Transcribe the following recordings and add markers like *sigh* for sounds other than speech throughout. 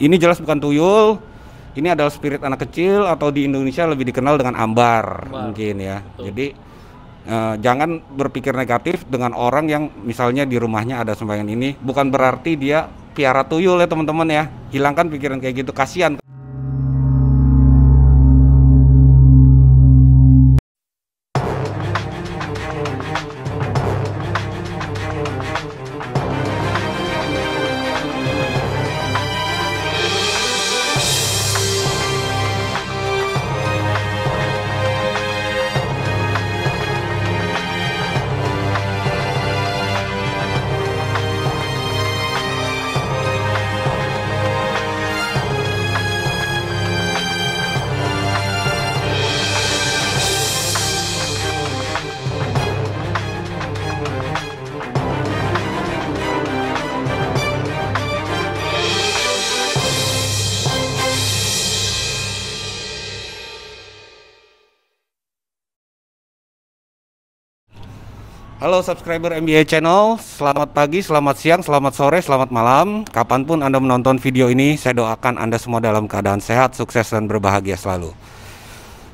ini jelas bukan tuyul ini adalah spirit anak kecil atau di Indonesia lebih dikenal dengan ambar, ambar. mungkin ya Betul. jadi eh, jangan berpikir negatif dengan orang yang misalnya di rumahnya ada sembahyang ini bukan berarti dia piara tuyul ya teman-teman ya hilangkan pikiran kayak gitu kasihan Halo subscriber MBA Channel, selamat pagi, selamat siang, selamat sore, selamat malam. Kapanpun Anda menonton video ini, saya doakan Anda semua dalam keadaan sehat, sukses, dan berbahagia selalu.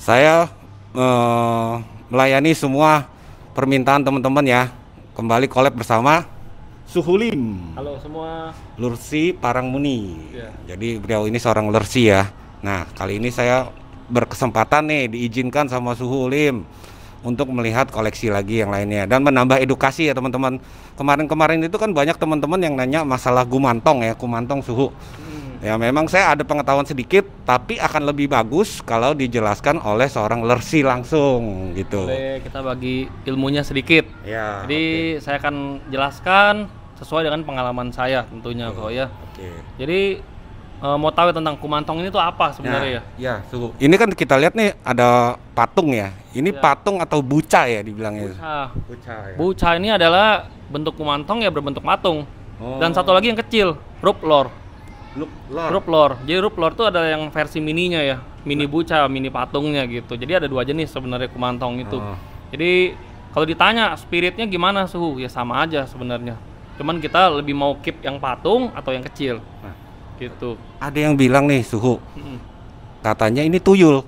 Saya eh, melayani semua permintaan teman-teman ya. Kembali collab bersama Suhulim. Halo semua. Lursi Parangmuni. Yeah. Jadi beliau ini seorang lursi ya. Nah, kali ini saya berkesempatan nih diizinkan sama Suhulim untuk melihat koleksi lagi yang lainnya dan menambah edukasi ya teman-teman. Kemarin-kemarin itu kan banyak teman-teman yang nanya masalah gumantong ya, kumantong suhu. Hmm. Ya memang saya ada pengetahuan sedikit, tapi akan lebih bagus kalau dijelaskan oleh seorang lersi langsung gitu. Oke, kita bagi ilmunya sedikit. Ya. Jadi okay. saya akan jelaskan sesuai dengan pengalaman saya tentunya kok ya. Oke. Okay. Jadi uh, mau tahu tentang Kumantong ini tuh apa sebenarnya nah, ya? Ya, suhu. Ini kan kita lihat nih ada patung ya. Ini ya. patung atau buca ya dibilangnya. Buca. Buca, ya. buca ini adalah bentuk Kumantong ya berbentuk patung. Oh. Dan satu lagi yang kecil, Ruplor. Ruplor. Ruplor. Jadi Ruplor itu ada yang versi mininya ya, mini nah. buca, mini patungnya gitu. Jadi ada dua jenis sebenarnya Kumantong itu. Oh. Jadi kalau ditanya spiritnya gimana suhu, ya sama aja sebenarnya. Cuman kita lebih mau keep yang patung atau yang kecil gitu ada yang bilang nih suhu katanya ini tuyul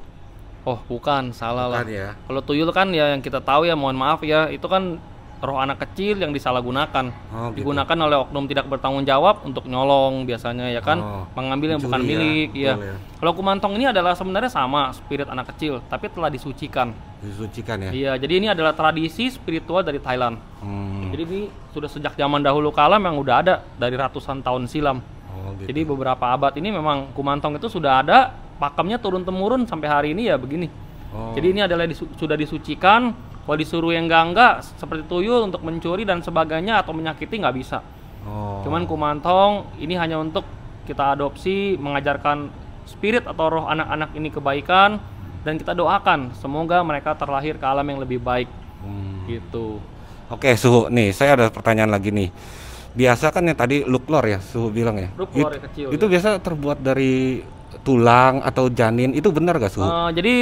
oh bukan salah bukan lah ya. kalau tuyul kan ya yang kita tahu ya mohon maaf ya itu kan roh anak kecil yang disalahgunakan oh, gitu. digunakan oleh oknum tidak bertanggung jawab untuk nyolong biasanya ya kan oh, mengambil yang bukan ya. milik ya, ya. kalau kumantong ini adalah sebenarnya sama spirit anak kecil tapi telah disucikan disucikan ya iya jadi ini adalah tradisi spiritual dari Thailand hmm. jadi ini sudah sejak zaman dahulu kala yang udah ada dari ratusan tahun silam Oh, gitu. Jadi beberapa abad ini memang kumantong itu sudah ada pakemnya turun temurun sampai hari ini ya begini. Oh. Jadi ini adalah disu sudah disucikan. Kalau disuruh yang enggak enggak seperti tuyul untuk mencuri dan sebagainya atau menyakiti nggak bisa. Oh. Cuman kumantong ini hanya untuk kita adopsi, mengajarkan spirit atau roh anak-anak ini kebaikan dan kita doakan semoga mereka terlahir ke alam yang lebih baik. Hmm. Gitu. Oke, Suhu, nih saya ada pertanyaan lagi nih biasa kan yang tadi luklor ya suhu bilang ya luklor It, ya, kecil itu ya. biasa terbuat dari tulang atau janin itu benar gak suhu uh, eh, jadi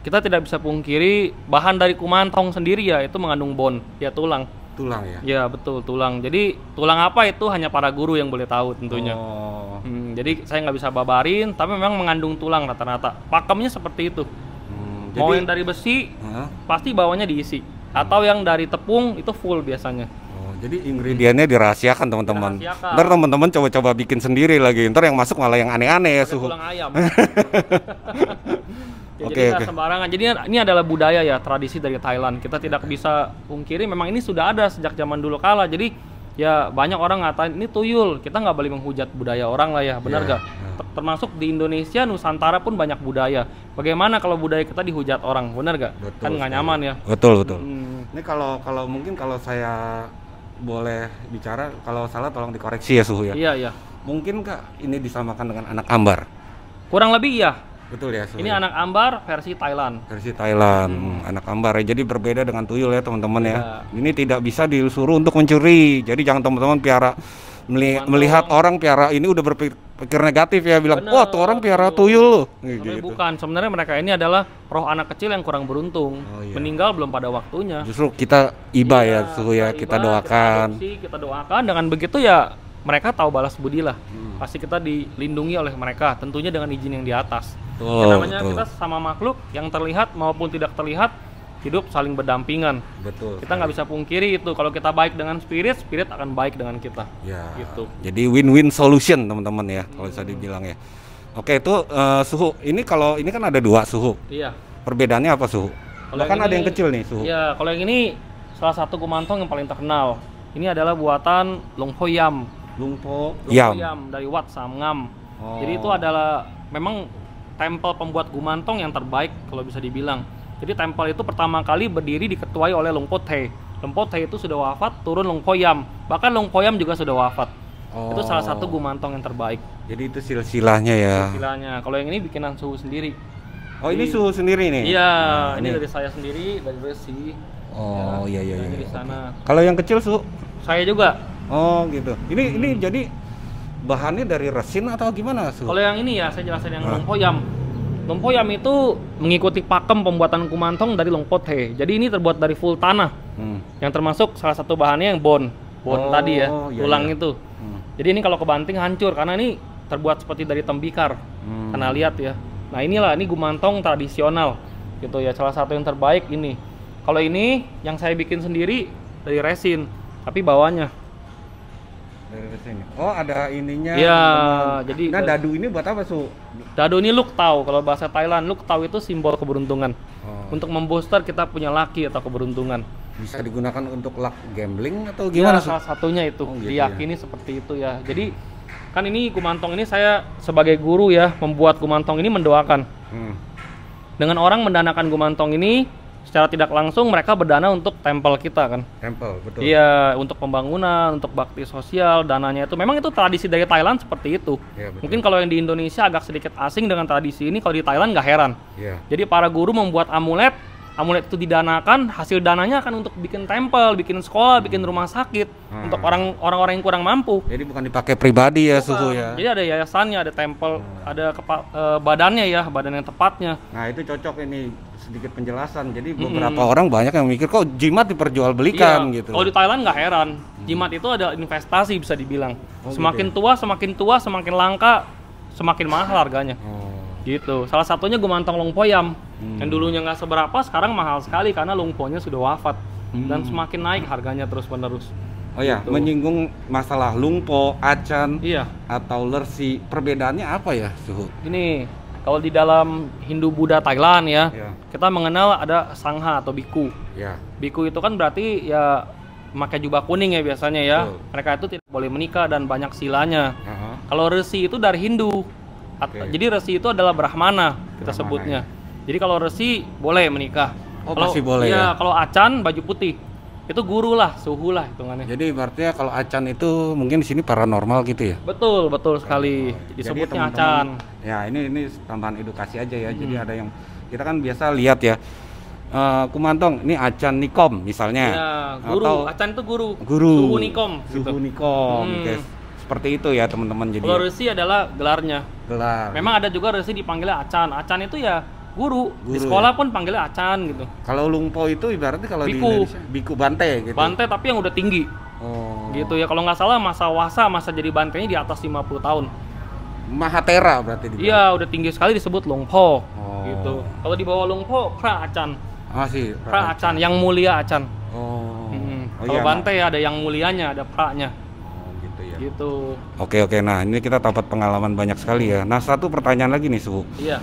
kita tidak bisa pungkiri bahan dari kuman tong sendiri ya itu mengandung bon ya tulang tulang ya ya betul tulang jadi tulang apa itu hanya para guru yang boleh tahu tentunya oh. hmm, jadi saya nggak bisa babarin tapi memang mengandung tulang rata-rata pakemnya seperti itu hmm, mau yang dari besi huh? pasti bawahnya diisi atau yang dari tepung itu full biasanya jadi ingredientnya dirahasiakan teman-teman. Ntar teman-teman coba-coba bikin sendiri lagi. Ntar yang masuk malah yang aneh-aneh ya suhu. ya, *laughs* okay, jadi okay. sembarangan. Jadi ini adalah budaya ya, tradisi dari Thailand. Kita tidak bisa pungkiri. Memang ini sudah ada sejak zaman dulu kala. Jadi ya banyak orang ngatain ini tuyul. Kita nggak boleh menghujat budaya orang lah ya, benar yeah. gak? Iya. Termasuk di Indonesia, Nusantara pun banyak budaya. Bagaimana kalau budaya kita dihujat orang, benar gak? Kan betul, kan nggak nyaman ya. Betul betul. Hmm. Ini kalau kalau mungkin kalau saya boleh bicara kalau salah tolong dikoreksi ya suhu ya iya iya mungkin kak ini disamakan dengan anak ambar kurang lebih iya betul ya suhu ini ya. anak ambar versi Thailand versi Thailand hmm. hmm anak ambar ya jadi berbeda dengan tuyul ya teman-teman ya. ya ini tidak bisa disuruh untuk mencuri jadi jangan teman-teman piara meli melihat orang piara ini udah berpikir negatif ya bilang Bener, wah tuh orang piara tuyul loh gitu. bukan sebenarnya mereka ini adalah roh anak kecil yang kurang beruntung oh, iya. meninggal belum pada waktunya justru kita iba iya, ya, ya tuh ya kita, kita doakan kita, adopsi, kita doakan dengan begitu ya mereka tahu balas budi lah hmm. pasti kita dilindungi oleh mereka tentunya dengan izin yang di atas oh, yang namanya betul. kita sama makhluk yang terlihat maupun tidak terlihat hidup saling berdampingan. Betul. Kita nggak bisa pungkiri itu. Kalau kita baik dengan spirit, spirit akan baik dengan kita. Ya. Gitu. Jadi win-win solution teman-teman ya, kalau bisa hmm. dibilang ya. Oke itu uh, suhu. Ini kalau ini kan ada dua suhu. Iya. Perbedaannya apa suhu? Kalau kan ada yang kecil nih suhu. Iya. Kalau yang ini salah satu kumantong yang paling terkenal. Ini adalah buatan Lungpo Yam. long Lungpo Yam. Yam dari Wat Samngam. Oh. Jadi itu oh. adalah memang tempel pembuat gumantong yang terbaik kalau bisa dibilang jadi tempel itu pertama kali berdiri diketuai oleh Long Pothe. Long Pothe itu sudah wafat, turun Long Poyam. Bahkan Long Poyam juga sudah wafat. Oh. Itu salah satu oh. gumantong yang terbaik. Jadi itu silsilahnya ya. Silsilahnya. Kalau yang ini bikinan suhu sendiri. Oh, Jadi, ini suhu sendiri nih. Iya, nah, ini, ini dari saya sendiri dari Resi. Oh, ya, iya iya iya. Dari iya. sana. Okay. Kalau yang kecil su saya juga. Oh, gitu. Ini hmm. ini jadi bahannya dari resin atau gimana su? Kalau yang ini ya saya jelasin yang ah. koyam Tempoyam itu mengikuti pakem pembuatan kumantong dari longpote. Jadi ini terbuat dari full tanah. Hmm. Yang termasuk salah satu bahannya yang bon. Bon oh, tadi ya, iya, iya. tulang iya. itu. Hmm. Jadi ini kalau kebanting hancur karena ini terbuat seperti dari tembikar. Hmm. Karena lihat ya. Nah, inilah ini gumantong tradisional. Gitu ya, salah satu yang terbaik ini. Kalau ini yang saya bikin sendiri dari resin, tapi bawahnya Oh, ada ininya. Iya, jadi Nah, dadu ini buat apa, Su? Dadu ini luk tau kalau bahasa Thailand. Luk tau itu simbol keberuntungan. Oh. Untuk membooster kita punya laki atau keberuntungan. Bisa digunakan untuk luck gambling atau iya, gimana? Ya, salah satunya itu. Oh, gitu Diyakini ya. seperti itu ya. Jadi kan ini kumantong ini saya sebagai guru ya membuat kumantong ini mendoakan. Hmm. Dengan orang mendanakan kumantong ini secara tidak langsung mereka berdana untuk tempel kita kan. Tempel, betul. Iya, untuk pembangunan, untuk bakti sosial, dananya itu memang itu tradisi dari Thailand seperti itu. Ya, betul. Mungkin kalau yang di Indonesia agak sedikit asing dengan tradisi ini, kalau di Thailand nggak heran. Ya. Jadi para guru membuat amulet amulet itu didanakan, hasil dananya akan untuk bikin tempel, bikin sekolah, bikin rumah sakit hmm. untuk orang orang yang kurang mampu. Jadi bukan dipakai pribadi ya suhu ya. Jadi ada yayasannya, ada tempel, hmm. ada kepa, e, badannya ya, badan yang tepatnya. Nah, itu cocok ini sedikit penjelasan. Jadi hmm. beberapa hmm. orang banyak yang mikir kok jimat diperjualbelikan iya. gitu. Kalau di Thailand nggak heran. Hmm. Jimat itu ada investasi bisa dibilang. Oh, gitu semakin gitu ya? tua, semakin tua, semakin langka, semakin mahal harganya. Hmm gitu salah satunya gue gumantong lungpoyam hmm. yang dulunya nggak seberapa sekarang mahal sekali karena lungponya sudah wafat hmm. dan semakin naik harganya terus menerus Oh ya, gitu. menyinggung masalah lungpo, acan, iya. atau lersi. Perbedaannya apa ya, Suhu? Ini kalau di dalam Hindu Buddha Thailand ya, yeah. kita mengenal ada sangha atau biku. Yeah. Biku itu kan berarti ya pakai jubah kuning ya biasanya ya. Betul. Mereka itu tidak boleh menikah dan banyak silanya. Uh -huh. Kalau resi itu dari Hindu. Okay. Jadi resi itu adalah brahmana kita brahmana, sebutnya. Ya. Jadi kalau resi boleh menikah. Oh, kalau, masih boleh ya. ya. kalau acan baju putih. Itu guru lah, suhu lah hitungannya. Jadi berarti ya kalau acan itu mungkin di sini paranormal gitu ya. Betul, betul sekali. Oh, Disebutnya jadi teman acan. Ya, ini ini tambahan edukasi aja ya. Hmm. Jadi ada yang kita kan biasa lihat ya. Uh, Kumantong, ini acan nikom misalnya. Ya, guru. Atau, acan itu guru. Guru. Suhu nikom. Gitu. Suhu gitu. nikom. Hmm. Okay seperti itu ya teman-teman jadi kalau resi adalah gelarnya gelar memang ada juga resi dipanggil acan acan itu ya guru, guru di sekolah ya? pun panggil acan gitu kalau lumpo itu ibaratnya kalau biku. di Indonesia biku bante gitu bante tapi yang udah tinggi oh. gitu ya kalau nggak salah masa wasa masa jadi bantenya di atas 50 tahun Mahatera berarti Iya, udah tinggi sekali disebut lumpo. Oh. Gitu. Kalau di bawah lumpo Kra Acan. Masih. Ah, pra, pra Acan, yang mulia Acan. Oh. oh Kalau iya, Bante ya, ada yang mulianya, ada Pra-nya gitu ya. Gitu. Oke oke. Nah ini kita dapat pengalaman banyak sekali ya. Nah satu pertanyaan lagi nih Suhu. Iya.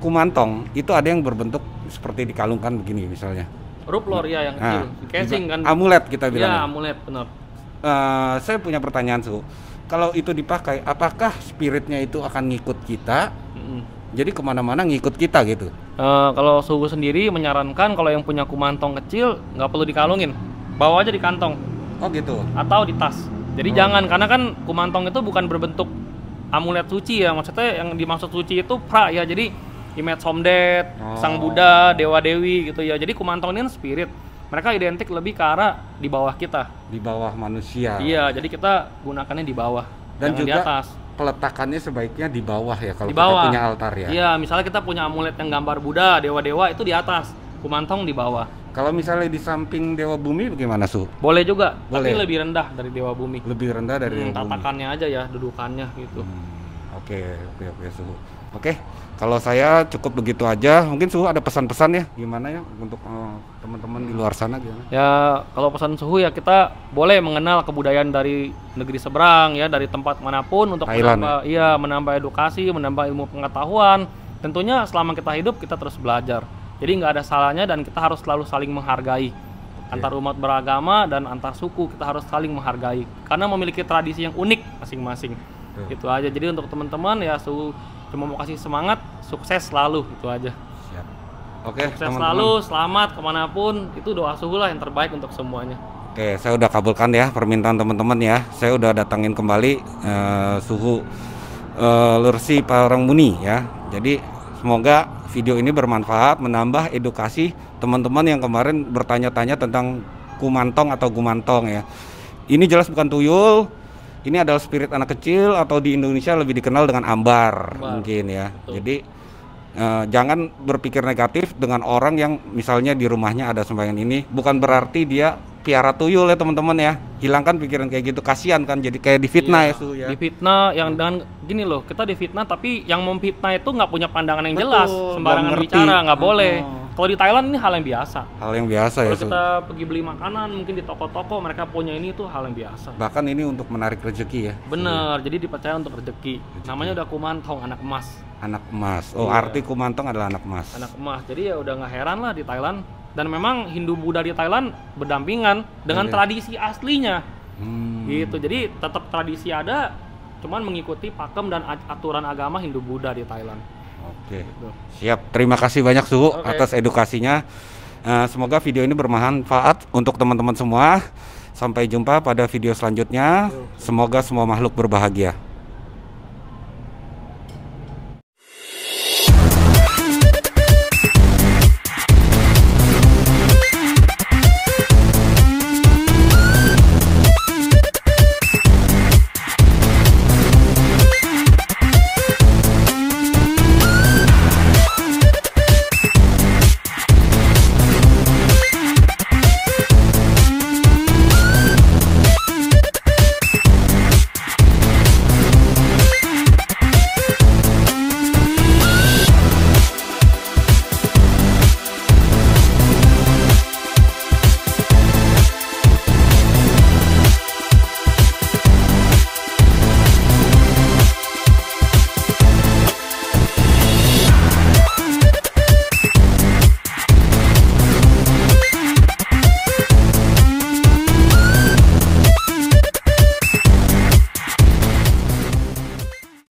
Kumantong itu ada yang berbentuk seperti dikalungkan begini misalnya. Ruplor ya yang nah, kecil, casing kan. Amulet kita bilang. Iya amulet benar. Uh, saya punya pertanyaan Suhu. Kalau itu dipakai, apakah spiritnya itu akan ngikut kita? Jadi kemana-mana ngikut kita gitu. Uh, kalau suhu sendiri menyarankan kalau yang punya kumantong kecil nggak perlu dikalungin, bawa aja di kantong. Oh gitu. Atau di tas. Jadi hmm. jangan karena kan kumantong itu bukan berbentuk amulet suci ya. Maksudnya yang dimaksud suci itu pra ya. Jadi image Somdet, oh. Sang Buddha, Dewa Dewi gitu ya. Jadi kumantong ini kan spirit. Mereka identik lebih ke arah di bawah kita. Di bawah manusia. Iya, jadi kita gunakannya di bawah. Dan juga di atas peletakannya sebaiknya di bawah ya kalau di bawah. kita punya altar ya. Iya, misalnya kita punya amulet yang gambar Buddha, dewa-dewa itu di atas, kumantong di bawah. Kalau misalnya di samping Dewa Bumi bagaimana su? Boleh juga, Boleh. tapi lebih rendah dari Dewa Bumi. Lebih rendah dari hmm, Dewa tatakannya aja ya, dudukannya gitu. Hmm, oke, oke, oke suhu. Oke, kalau saya cukup begitu aja. Mungkin suhu ada pesan-pesan ya, gimana ya untuk teman eh, teman-teman di luar sana gimana? Ya, kalau pesan suhu ya kita boleh mengenal kebudayaan dari negeri seberang ya, dari tempat manapun untuk Thailand, ya? menambah, ya? iya menambah edukasi, menambah ilmu pengetahuan. Tentunya selama kita hidup kita terus belajar jadi nggak ada salahnya dan kita harus selalu saling menghargai okay. Iya. antar umat beragama dan antar suku kita harus saling menghargai karena memiliki tradisi yang unik masing-masing. Hmm. Itu aja. Jadi untuk teman-teman ya su cuma mau kasih semangat, sukses selalu itu aja. Oke. Okay, sukses -teman. selalu, selamat kemanapun itu doa suhu lah yang terbaik untuk semuanya. Oke, saya udah kabulkan ya permintaan teman-teman ya. Saya udah datangin kembali uh, suhu uh, Lursi Parangmuni ya. Jadi Semoga video ini bermanfaat, menambah edukasi teman-teman yang kemarin bertanya-tanya tentang kumantong atau gumantong ya. Ini jelas bukan tuyul, ini adalah spirit anak kecil atau di Indonesia lebih dikenal dengan ambar, mungkin ya. Betul. Jadi eh, jangan berpikir negatif dengan orang yang misalnya di rumahnya ada sembahyang ini, bukan berarti dia piara tuyul ya teman-teman ya hilangkan pikiran kayak gitu kasihan kan jadi kayak difitnah iya, ya ya difitnah yang dengan gini loh kita difitnah tapi yang memfitnah itu nggak punya pandangan yang Betul, jelas sembarangan bicara nggak boleh kalau di Thailand ini hal yang biasa hal yang biasa kalo ya kalau kita su. pergi beli makanan mungkin di toko-toko mereka punya ini itu hal yang biasa bahkan ini untuk menarik rezeki ya bener iya. jadi dipercaya untuk rezeki, rezeki. namanya udah kumantong anak emas anak emas oh iya. arti kumantong adalah anak emas anak emas jadi ya udah nggak heran lah di Thailand dan memang Hindu Buddha di Thailand berdampingan dengan iya, iya. tradisi aslinya hmm. gitu jadi tetap tradisi ada cuman mengikuti pakem dan aturan agama Hindu Buddha di Thailand oke okay. gitu. siap terima kasih banyak Suhu okay. atas edukasinya uh, semoga video ini bermanfaat untuk teman-teman semua sampai jumpa pada video selanjutnya semoga semua makhluk berbahagia